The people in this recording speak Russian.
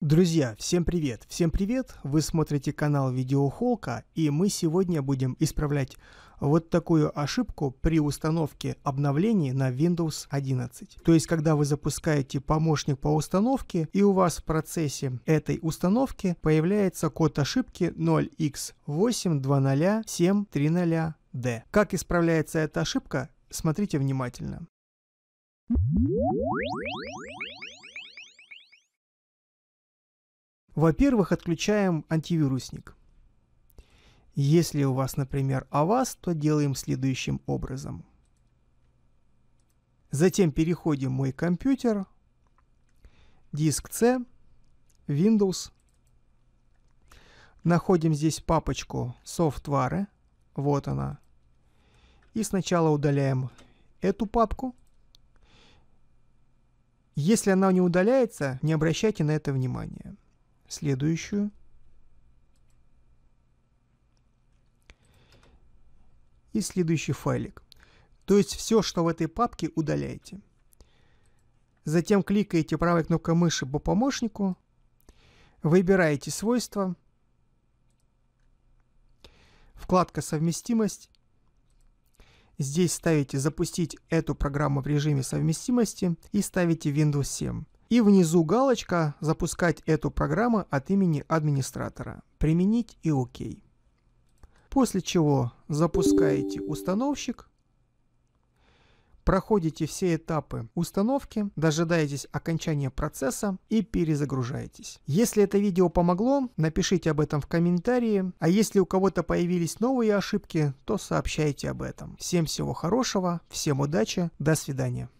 Друзья, всем привет! Всем привет! Вы смотрите канал Видеохолка, и мы сегодня будем исправлять вот такую ошибку при установке обновлений на Windows 11. То есть, когда вы запускаете помощник по установке, и у вас в процессе этой установки появляется код ошибки 0x820730D. Как исправляется эта ошибка, смотрите внимательно. Во-первых, отключаем антивирусник. Если у вас, например, Avast, то делаем следующим образом. Затем переходим в мой компьютер, диск C, Windows. Находим здесь папочку «Софтвары», вот она. И сначала удаляем эту папку. Если она не удаляется, не обращайте на это внимания следующую. И следующий файлик. То есть все, что в этой папке, удаляете. Затем кликаете правой кнопкой мыши по помощнику, выбираете свойства, вкладка «Совместимость», Здесь ставите «Запустить эту программу в режиме совместимости» и ставите Windows 7. И внизу галочка «Запускать эту программу от имени администратора». «Применить» и «Ок». После чего запускаете установщик, проходите все этапы установки, дожидаетесь окончания процесса и перезагружаетесь. Если это видео помогло, напишите об этом в комментарии, а если у кого-то появились новые ошибки, то сообщайте об этом. Всем всего хорошего, всем удачи, до свидания.